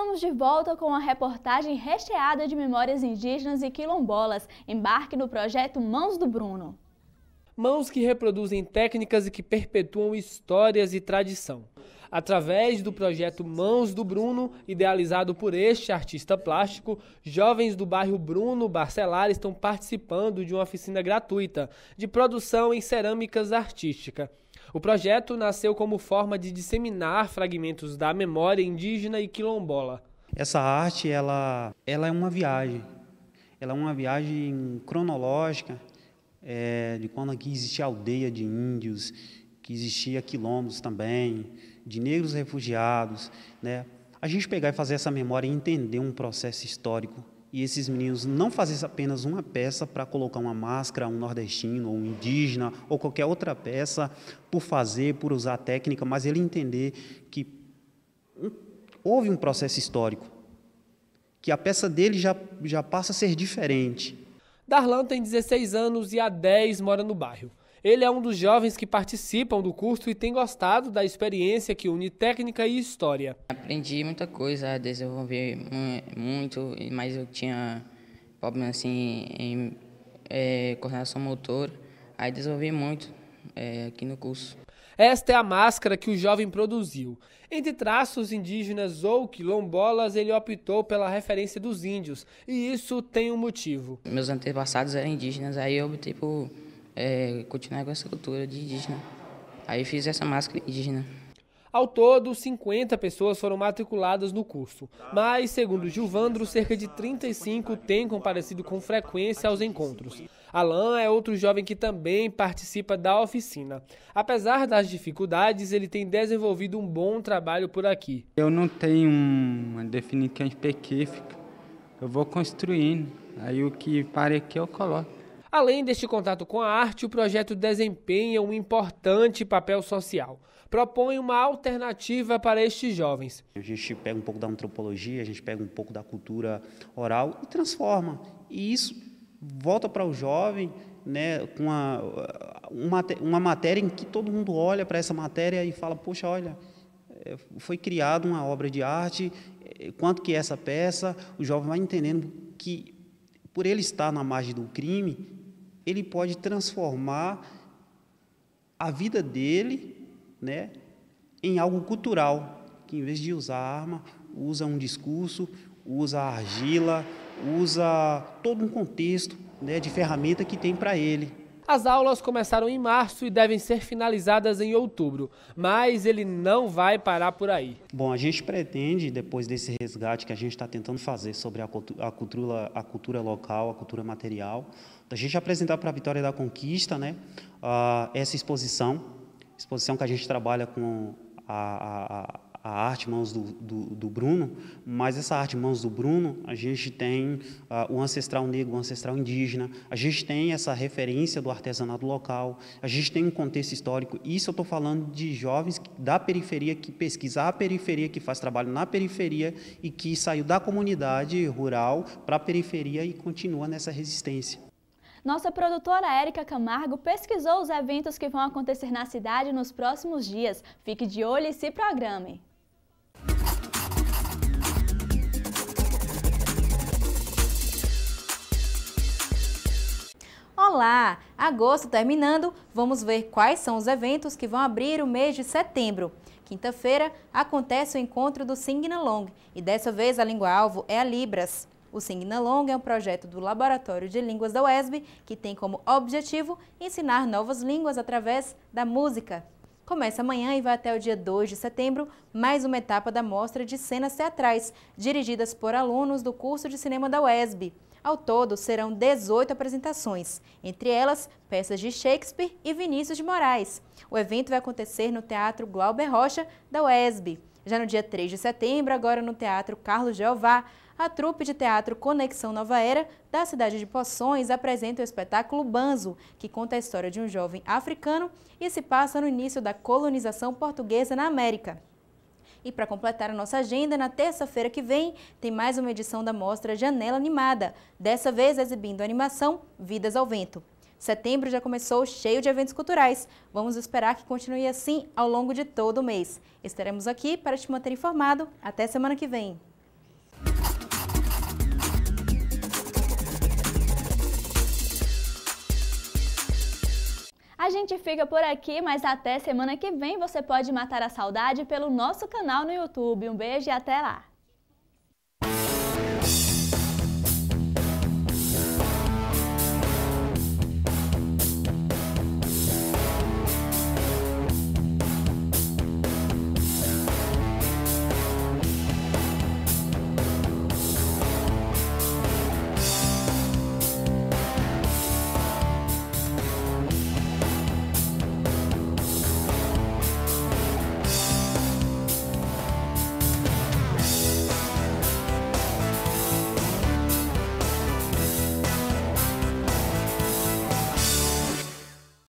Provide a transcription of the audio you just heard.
Estamos de volta com uma reportagem recheada de memórias indígenas e quilombolas. Embarque no projeto Mãos do Bruno. Mãos que reproduzem técnicas e que perpetuam histórias e tradição. Através do projeto Mãos do Bruno, idealizado por este artista plástico, jovens do bairro Bruno Barcelar estão participando de uma oficina gratuita de produção em cerâmicas artísticas. O projeto nasceu como forma de disseminar fragmentos da memória indígena e quilombola. Essa arte ela, ela é uma viagem, ela é uma viagem cronológica é, de quando aqui existia aldeia de índios, que existia quilombos também, de negros refugiados, né? A gente pegar e fazer essa memória e entender um processo histórico e esses meninos não fazem apenas uma peça para colocar uma máscara, um nordestino, ou um indígena, ou qualquer outra peça, por fazer, por usar a técnica, mas ele entender que houve um processo histórico, que a peça dele já, já passa a ser diferente. Darlan tem 16 anos e há 10 mora no bairro. Ele é um dos jovens que participam do curso e tem gostado da experiência que une técnica e história. Aprendi muita coisa, desenvolvi muito, mas eu tinha problema assim em é, coordenação motor, aí desenvolvi muito é, aqui no curso. Esta é a máscara que o jovem produziu. Entre traços indígenas ou quilombolas, ele optou pela referência dos índios, e isso tem um motivo. Meus antepassados eram indígenas, aí eu optei por tipo é, continuar com essa cultura de indígena. Aí fiz essa máscara indígena. Ao todo, 50 pessoas foram matriculadas no curso, mas, segundo Gilvandro, cerca de 35 têm comparecido com frequência aos encontros. Alain é outro jovem que também participa da oficina. Apesar das dificuldades, ele tem desenvolvido um bom trabalho por aqui. Eu não tenho uma definição específica, eu vou construindo, aí o que para aqui eu coloco. Além deste contato com a arte, o projeto desempenha um importante papel social. Propõe uma alternativa para estes jovens. A gente pega um pouco da antropologia, a gente pega um pouco da cultura oral e transforma. E isso volta para o jovem né, com uma, uma, uh, uma matéria em que todo mundo olha para essa matéria e fala: poxa, olha, eh, foi criada uma obra de arte, eh, quanto que é essa peça? O jovem vai entendendo que por ele estar na margem do crime, ele pode transformar a vida dele, né, em algo cultural, que em vez de usar arma, usa um discurso, usa argila, usa todo um contexto, né, de ferramenta que tem para ele. As aulas começaram em março e devem ser finalizadas em outubro, mas ele não vai parar por aí. Bom, a gente pretende, depois desse resgate que a gente está tentando fazer sobre a cultura, a cultura, local, a cultura material, a gente apresentar para a Vitória da Conquista né, uh, essa exposição, exposição que a gente trabalha com a, a a arte mãos do, do, do, Bruno, mas essa arte mãos do Bruno, a gente tem uh, o ancestral negro, o ancestral indígena, a gente tem essa referência do artesanato local, a gente tem um contexto histórico. Isso eu estou falando de jovens da periferia que pesquisam a periferia, que faz trabalho na periferia e que saiu da comunidade rural para a periferia e continua nessa resistência. Nossa produtora Érica Camargo pesquisou os eventos que vão acontecer na cidade nos próximos dias. Fique de olho e se programe! Olá! Agosto terminando, vamos ver quais são os eventos que vão abrir o mês de setembro. Quinta-feira acontece o encontro do Signalong e dessa vez a língua-alvo é a Libras. O Signalong é um projeto do Laboratório de Línguas da UESB que tem como objetivo ensinar novas línguas através da música. Começa amanhã e vai até o dia 2 de setembro, mais uma etapa da mostra de cenas teatrais, dirigidas por alunos do curso de cinema da UESB. Ao todo, serão 18 apresentações, entre elas peças de Shakespeare e Vinícius de Moraes. O evento vai acontecer no Teatro Glauber Rocha, da UESB. Já no dia 3 de setembro, agora no Teatro Carlos Jeová, a trupe de teatro Conexão Nova Era, da cidade de Poções, apresenta o espetáculo Banzo, que conta a história de um jovem africano e se passa no início da colonização portuguesa na América. E para completar a nossa agenda, na terça-feira que vem tem mais uma edição da mostra Janela Animada, dessa vez exibindo a animação Vidas ao Vento. Setembro já começou cheio de eventos culturais. Vamos esperar que continue assim ao longo de todo o mês. Estaremos aqui para te manter informado. Até semana que vem. A gente fica por aqui, mas até semana que vem você pode matar a saudade pelo nosso canal no YouTube. Um beijo e até lá!